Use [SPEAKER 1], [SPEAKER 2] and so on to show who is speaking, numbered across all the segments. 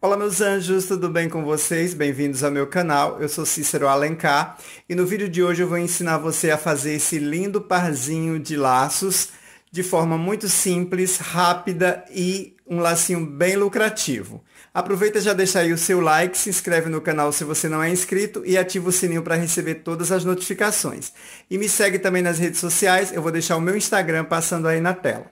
[SPEAKER 1] Olá meus anjos, tudo bem com vocês? Bem-vindos ao meu canal, eu sou Cícero Alencar e no vídeo de hoje eu vou ensinar você a fazer esse lindo parzinho de laços de forma muito simples, rápida e um lacinho bem lucrativo. Aproveita já deixa aí o seu like, se inscreve no canal se você não é inscrito e ativa o sininho para receber todas as notificações. E me segue também nas redes sociais, eu vou deixar o meu Instagram passando aí na tela.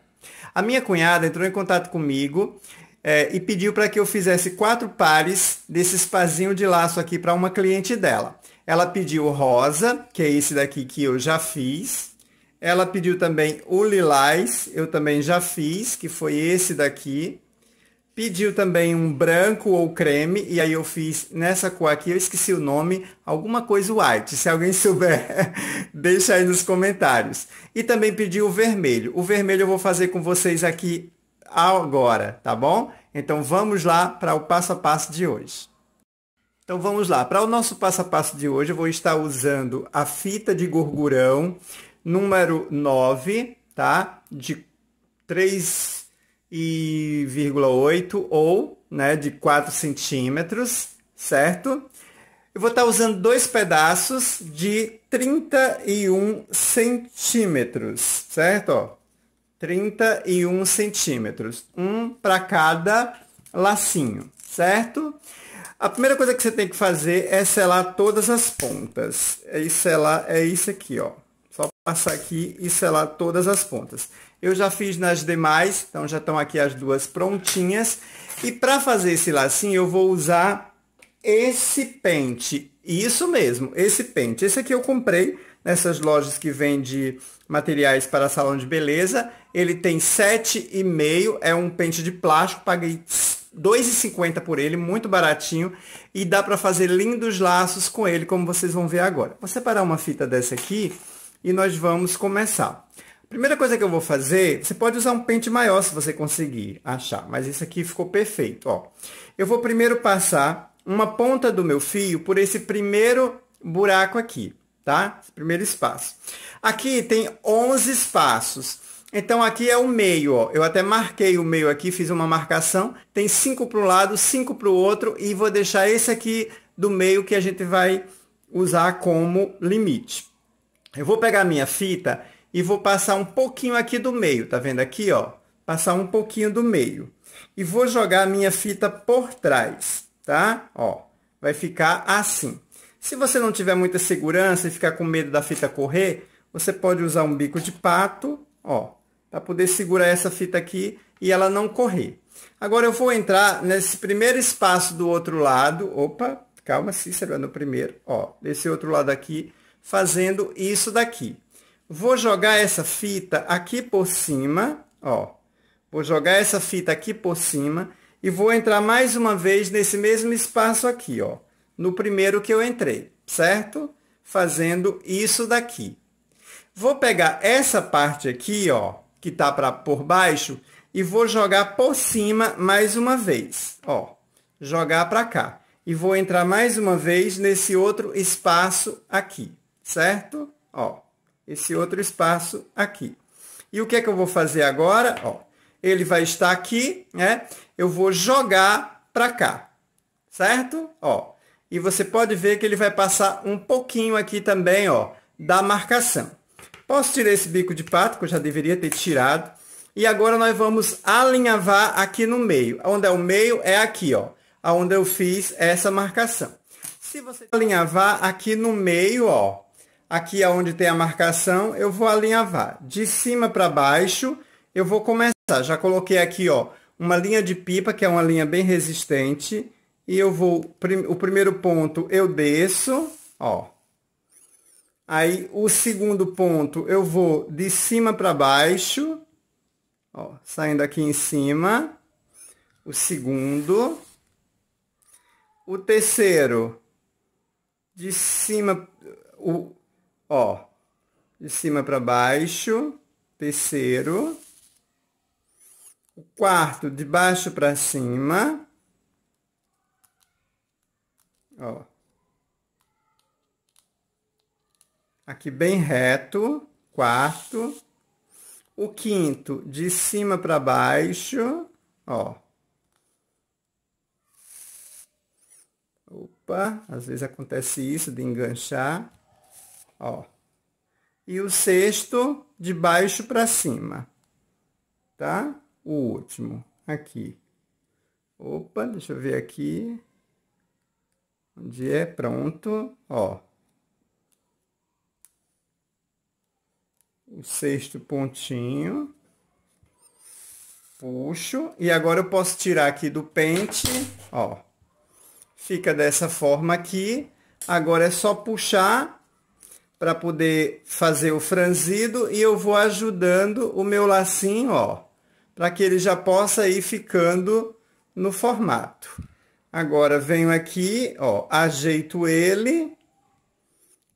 [SPEAKER 1] A minha cunhada entrou em contato comigo é, e pediu para que eu fizesse quatro pares desses pazinho de laço aqui para uma cliente dela. Ela pediu o rosa, que é esse daqui que eu já fiz. Ela pediu também o lilás, eu também já fiz, que foi esse daqui. Pediu também um branco ou creme, e aí eu fiz nessa cor aqui, eu esqueci o nome, alguma coisa white. Se alguém souber, deixa aí nos comentários. E também pediu o vermelho. O vermelho eu vou fazer com vocês aqui agora, tá bom? Então vamos lá para o passo a passo de hoje. Então vamos lá, para o nosso passo a passo de hoje eu vou estar usando a fita de gorgurão número 9, tá? De 3,8 ou né, de 4 centímetros, certo? Eu vou estar usando dois pedaços de 31 centímetros, certo? Ó, 31 centímetros, um para cada lacinho, certo? A primeira coisa que você tem que fazer é selar todas as pontas. É selar, é isso aqui, ó. Só passar aqui e selar todas as pontas. Eu já fiz nas demais, então já estão aqui as duas prontinhas. E para fazer esse lacinho, eu vou usar esse pente. Isso mesmo, esse pente. Esse aqui eu comprei nessas lojas que vende materiais para salão de beleza. Ele tem 7,5, é um pente de plástico, paguei 2,50 por ele, muito baratinho, e dá para fazer lindos laços com ele, como vocês vão ver agora. Vou separar uma fita dessa aqui e nós vamos começar. Primeira coisa que eu vou fazer, você pode usar um pente maior se você conseguir achar, mas isso aqui ficou perfeito, ó. Eu vou primeiro passar uma ponta do meu fio por esse primeiro buraco aqui tá? Primeiro espaço. Aqui tem 11 espaços. Então, aqui é o meio, ó. Eu até marquei o meio aqui, fiz uma marcação. Tem 5 para um lado, 5 para o outro. E vou deixar esse aqui do meio que a gente vai usar como limite. Eu vou pegar minha fita e vou passar um pouquinho aqui do meio. Tá vendo aqui, ó? Passar um pouquinho do meio. E vou jogar a minha fita por trás, tá? Ó, vai ficar assim. Se você não tiver muita segurança e ficar com medo da fita correr, você pode usar um bico de pato, ó, para poder segurar essa fita aqui e ela não correr. Agora eu vou entrar nesse primeiro espaço do outro lado, opa, calma, Cícero, é no primeiro, ó, desse outro lado aqui, fazendo isso daqui. Vou jogar essa fita aqui por cima, ó, vou jogar essa fita aqui por cima e vou entrar mais uma vez nesse mesmo espaço aqui, ó no primeiro que eu entrei, certo? Fazendo isso daqui. Vou pegar essa parte aqui, ó, que tá para por baixo e vou jogar por cima mais uma vez, ó. Jogar para cá e vou entrar mais uma vez nesse outro espaço aqui, certo? Ó, esse outro espaço aqui. E o que é que eu vou fazer agora? Ó, ele vai estar aqui, né? Eu vou jogar para cá, certo? Ó, e você pode ver que ele vai passar um pouquinho aqui também, ó, da marcação. Posso tirar esse bico de pato, que eu já deveria ter tirado. E agora nós vamos alinhavar aqui no meio. Onde é o meio é aqui, ó, onde eu fiz essa marcação. Se você alinhavar aqui no meio, ó, aqui aonde é tem a marcação, eu vou alinhavar de cima para baixo. Eu vou começar, já coloquei aqui, ó, uma linha de pipa, que é uma linha bem resistente. E eu vou, o primeiro ponto eu desço, ó. Aí o segundo ponto eu vou de cima para baixo, ó, saindo aqui em cima. O segundo. O terceiro, de cima, o, ó, de cima para baixo, terceiro. O quarto, de baixo para cima Ó. Aqui bem reto, quarto. O quinto de cima para baixo, ó. Opa, às vezes acontece isso de enganchar, ó. E o sexto de baixo para cima, tá? O último, aqui. Opa, deixa eu ver aqui onde é pronto, ó. O sexto pontinho. Puxo. E agora eu posso tirar aqui do pente, ó. Fica dessa forma aqui. Agora é só puxar para poder fazer o franzido e eu vou ajudando o meu lacinho, ó, para que ele já possa ir ficando no formato. Agora venho aqui, ó, ajeito ele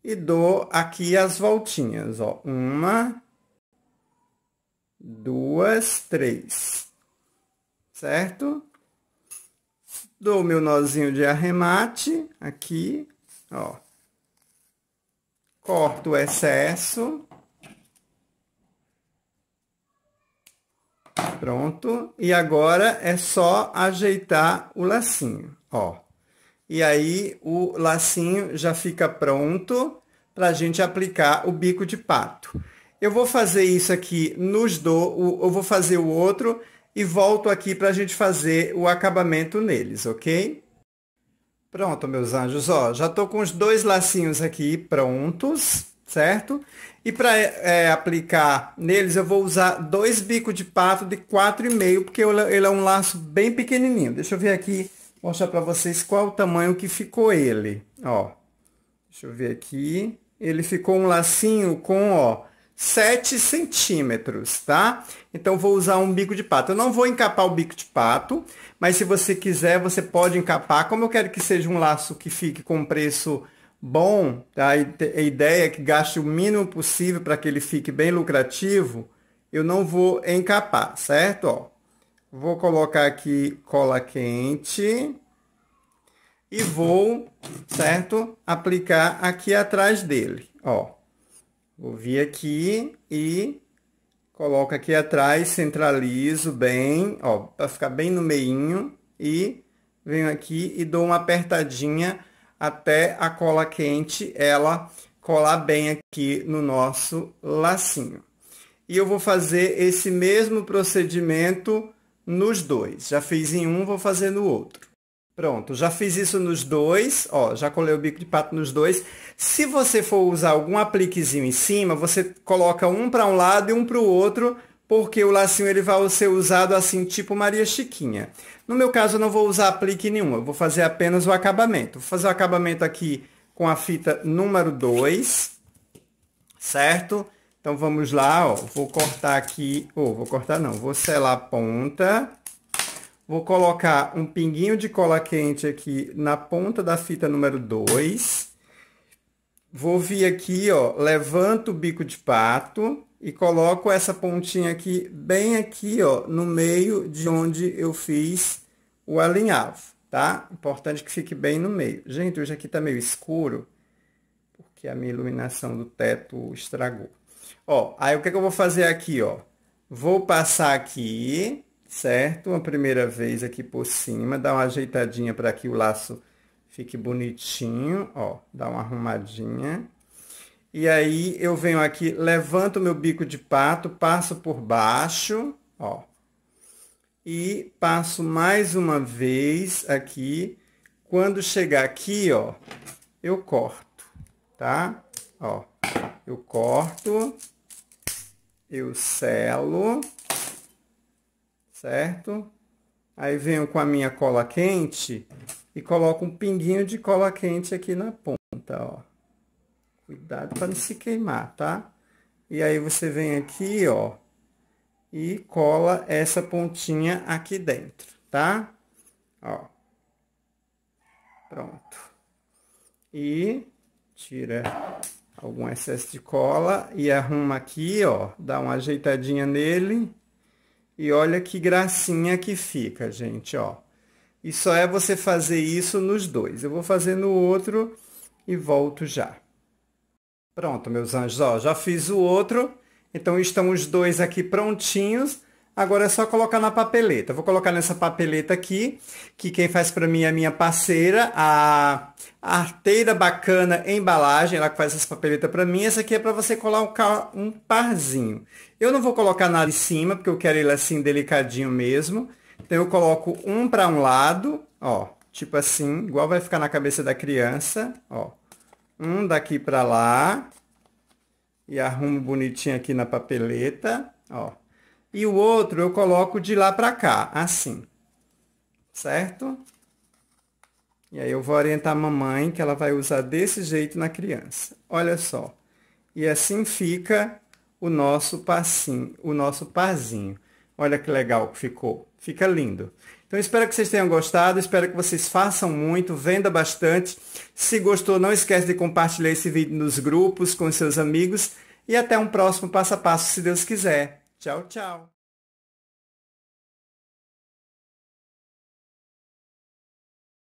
[SPEAKER 1] e dou aqui as voltinhas, ó. Uma, duas, três, certo? Dou meu nozinho de arremate aqui, ó. Corto o excesso. Pronto. E agora é só ajeitar o lacinho, ó. E aí o lacinho já fica pronto para a gente aplicar o bico de pato. Eu vou fazer isso aqui nos dois, eu vou fazer o outro e volto aqui para a gente fazer o acabamento neles, ok? Pronto, meus anjos, ó, já estou com os dois lacinhos aqui prontos certo? E para é, é, aplicar neles, eu vou usar dois bicos de pato de 4,5, porque ele é um laço bem pequenininho. Deixa eu ver aqui, mostrar para vocês qual o tamanho que ficou ele, ó. Deixa eu ver aqui. Ele ficou um lacinho com, ó, 7 centímetros, tá? Então, vou usar um bico de pato. Eu não vou encapar o bico de pato, mas se você quiser, você pode encapar. Como eu quero que seja um laço que fique com preço bom, a ideia é que gaste o mínimo possível para que ele fique bem lucrativo, eu não vou encapar, certo? Ó, vou colocar aqui cola quente e vou, certo? Aplicar aqui atrás dele, ó. Vou vir aqui e coloco aqui atrás, centralizo bem, ó, para ficar bem no meinho e venho aqui e dou uma apertadinha até a cola quente ela colar bem aqui no nosso lacinho. E eu vou fazer esse mesmo procedimento nos dois. Já fiz em um, vou fazer no outro. Pronto, já fiz isso nos dois, ó, já colei o bico de pato nos dois. Se você for usar algum apliquezinho em cima, você coloca um para um lado e um para o outro, porque o lacinho ele vai ser usado assim, tipo Maria Chiquinha. No meu caso, eu não vou usar aplique nenhum, eu vou fazer apenas o acabamento. Vou fazer o acabamento aqui com a fita número 2, certo? Então, vamos lá, ó, vou cortar aqui, ou oh, vou cortar não, vou selar a ponta. Vou colocar um pinguinho de cola quente aqui na ponta da fita número 2. Vou vir aqui, ó, levanto o bico de pato e coloco essa pontinha aqui bem aqui, ó, no meio de onde eu fiz o alinhavo, tá? Importante que fique bem no meio. Gente, hoje aqui tá meio escuro, porque a minha iluminação do teto estragou. Ó, aí o que, é que eu vou fazer aqui, ó? Vou passar aqui, certo? Uma primeira vez aqui por cima, dar uma ajeitadinha para que o laço fique bonitinho, ó, dá uma arrumadinha. E aí eu venho aqui, levanto o meu bico de pato, passo por baixo, ó. E passo mais uma vez aqui. Quando chegar aqui, ó, eu corto, tá? Ó, eu corto, eu selo, certo? Aí venho com a minha cola quente e coloco um pinguinho de cola quente aqui na ponta, ó. Cuidado para não se queimar, tá? E aí você vem aqui, ó, e cola essa pontinha aqui dentro, tá? Ó. Pronto. E tira algum excesso de cola e arruma aqui, ó, dá uma ajeitadinha nele. E olha que gracinha que fica, gente, ó. E só é você fazer isso nos dois. Eu vou fazer no outro e volto já. Pronto, meus anjos, ó, já fiz o outro. Então estão os dois aqui prontinhos. Agora é só colocar na papeleta. Vou colocar nessa papeleta aqui, que quem faz para mim é a minha parceira, a Arteira Bacana Embalagem, ela que faz essa papeleta para mim. Essa aqui é para você colar um, um parzinho. Eu não vou colocar nada em cima, porque eu quero ele assim delicadinho mesmo. Então eu coloco um para um lado, ó, tipo assim, igual vai ficar na cabeça da criança, ó um daqui para lá e arrumo bonitinho aqui na papeleta, ó. E o outro eu coloco de lá para cá, assim. Certo? E aí eu vou orientar a mamãe que ela vai usar desse jeito na criança. Olha só. E assim fica o nosso passinho, o nosso parzinho. Olha que legal que ficou. Fica lindo. Então espero que vocês tenham gostado, espero que vocês façam muito, venda bastante. Se gostou, não esquece de compartilhar esse vídeo nos grupos, com seus amigos e até um próximo passo a passo, se Deus quiser. Tchau, tchau.